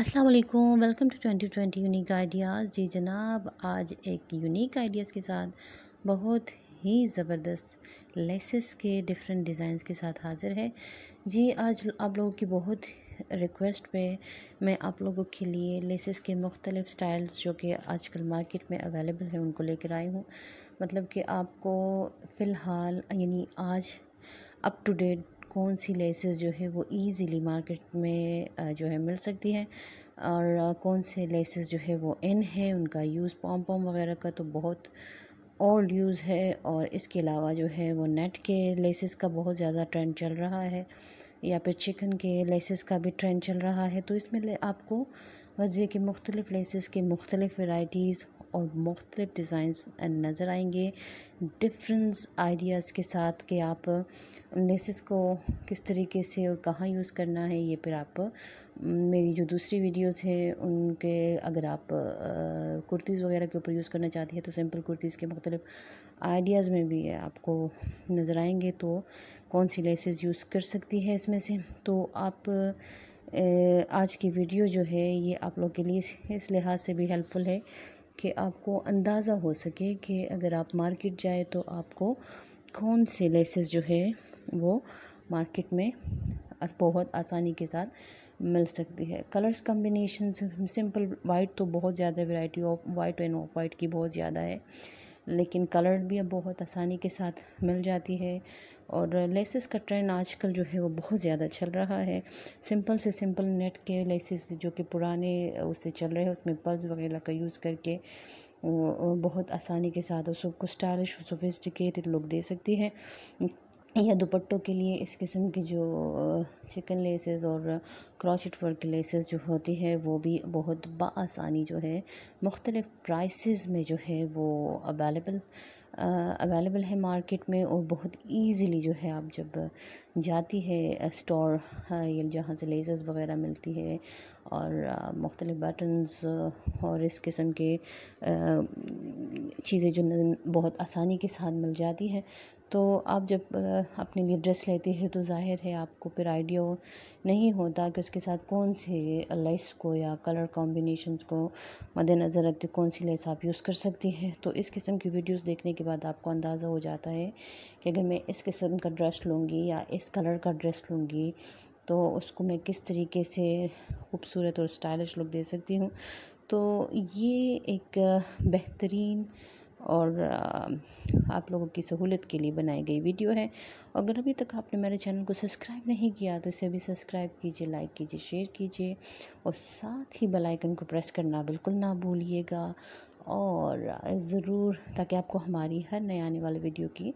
अस्सलाम वालेकुम welcome to twenty twenty unique ideas जी जनाब आज एक यूनिक आइडियाज़ के साथ बहुत ही ज़बरदस्त लेसेस के डिफरेंट डिज़ाइंस के साथ हाज़िर है जी आज आप लोगों की बहुत रिक्वेस्ट पे मैं आप लोगों के लिए लेसेस के मुख्तलिफ़ स्टाइल्स जो कि आजकल मार्केट में अवेलेबल है उनको लेकर आई हूँ मतलब कि आपको फ़िलहाल यानी आज अप टू डेट कौन सी लेसेस जो है वो ईज़िली मार्केट में जो है मिल सकती है और कौन से लेसेस जो है वो इन है उनका यूज़ पॉम पॉम वगैरह का तो बहुत ओल्ड यूज़ है और इसके अलावा जो है वो नेट के लेसेस का बहुत ज़्यादा ट्रेंड चल रहा है या फिर चिकन के लेसेस का भी ट्रेंड चल रहा है तो इसमें आपको गज़े के मुख्तलिफ़ लेसेस के मुख्तलिफ़ वैराइटीज़ और मुख्तलिफ़ डिज़ाइंस नज़र आएंगे डिफरेंस आइडियाज़ के साथ कि आप लेसिस को किस तरीके से और कहाँ यूज़ करना है ये फिर आप मेरी जो दूसरी वीडियोस हैं उनके अगर आप कुर्तीज़ वगैरह के ऊपर यूज़ करना चाहती हैं तो सिंपल कुर्तीज़ के मुख्तलिफ आइडियाज़ में भी आपको नज़र आएंगे तो कौन सी लेसेस यूज़ कर सकती है इसमें से तो आप आज की वीडियो जो है ये आप लोग के लिए इस लिहाज से भी हेल्पफुल है कि आपको अंदाज़ा हो सके कि अगर आप मार्केट जाए तो आपको कौन से लेसेस जो है वो मार्केट में बहुत आसानी के साथ मिल सकती है कलर्स कम्बिनेशन सिंपल वाइट तो बहुत ज़्यादा variety of white and off white की बहुत ज़्यादा है लेकिन कलर्ड भी अब बहुत आसानी के साथ मिल जाती है और लेसेस का ट्रेंड आजकल जो है वो बहुत ज़्यादा चल रहा है सिंपल से सिंपल नेट के लेसेस जो कि पुराने उससे चल रहे हैं उसमें पल्स वगैरह का यूज़ करके बहुत आसानी के साथ उसको स्टाइलिश सोफिस्टिकेटेड लुक दे सकती है या दुपट्टों के लिए इस किस्म की जो चिकन लेसेस और क्रॉचेट वर्क लेसेस जो होती है वो भी बहुत बसानी जो है मुख्तलिफ़ प्राइसेस में जो है वो अवेलेबल अवेलेबल है मार्केट में और बहुत इजीली जो है आप जब जाती है स्टोर या जहाँ से लेसेस वगैरह मिलती है और मुख्तलिफ़ बटन्स और इस किस्म के चीज़ें जो बहुत आसानी के साथ मिल जाती हैं तो आप जब अपने लिए ड्रेस लेते हैं तो ज़ाहिर है आपको फिर आइडिया नहीं होता कि उसके साथ कौन से लेस को या कलर कॉम्बिनेशन को मद्देनज़र रखते कौन सी लेस आप यूज़ कर सकती हैं तो इस किस्म की वीडियोस देखने के बाद आपको अंदाज़ा हो जाता है कि अगर मैं इस किस्म का ड्रेस लूँगी या इस कलर का ड्रेस लूँगी तो उसको मैं किस तरीके से खूबसूरत और स्टाइलिश लुक दे सकती हूँ तो ये एक बेहतरीन और आप लोगों की सहूलत के लिए बनाई गई वीडियो है अगर अभी तक आपने मेरे चैनल को सब्सक्राइब नहीं किया तो इसे अभी सब्सक्राइब कीजिए लाइक कीजिए शेयर कीजिए और साथ ही बेल आइकन को प्रेस करना बिल्कुल ना भूलिएगा और ज़रूर ताकि आपको हमारी हर नए आने वाले वीडियो की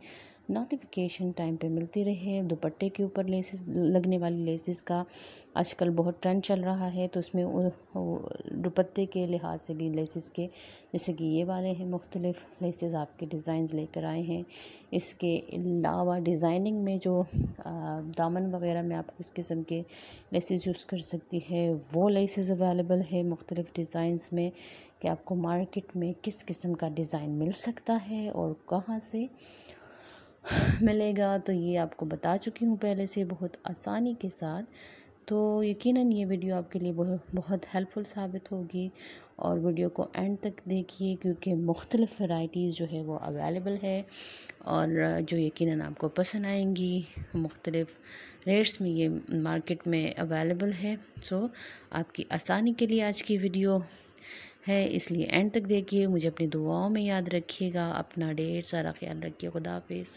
नोटिफिकेशन टाइम पे मिलती रहे दुपट्टे के ऊपर लेसेस लगने वाली लेसेस का आजकल बहुत ट्रेंड चल रहा है तो उसमें दुपट्टे के लिहाज से भी लेसेस के जैसे कि ये वाले हैं मुख्तलिफ़ लेसेस आपके डिज़ाइन लेकर आए हैं इसके अलावा डिज़ाइनिंग में जो दामन वगैरह में आप किस किस्म के लेसेस यूज़ कर सकती है वो लेसेस अवेलेबल है मुख्तलिफ़ डिज़ाइंस में कि आपको मार्केट में किस किस्म का डिज़ाइन मिल सकता है और कहाँ से मिलेगा तो ये आपको बता चुकी हूँ पहले से बहुत आसानी के साथ तो यकीनन ये वीडियो आपके लिए बहुत बहुत हेल्पफुल साबित होगी और वीडियो को एंड तक देखिए क्योंकि मुख्तलिफ़ वैराइटीज़ जो है वो अवेलेबल है और जो यकीनन आपको पसंद आएंगी मुख्तलिफ़ रेट्स में ये मार्केट में अवेलेबल है सो आपकी आसानी के लिए आज की वीडियो है इसलिए एंड तक देखिए मुझे अपनी दुआओं में याद रखिएगा अपना डेट सारा ख्याल रखिए खुदाफिज़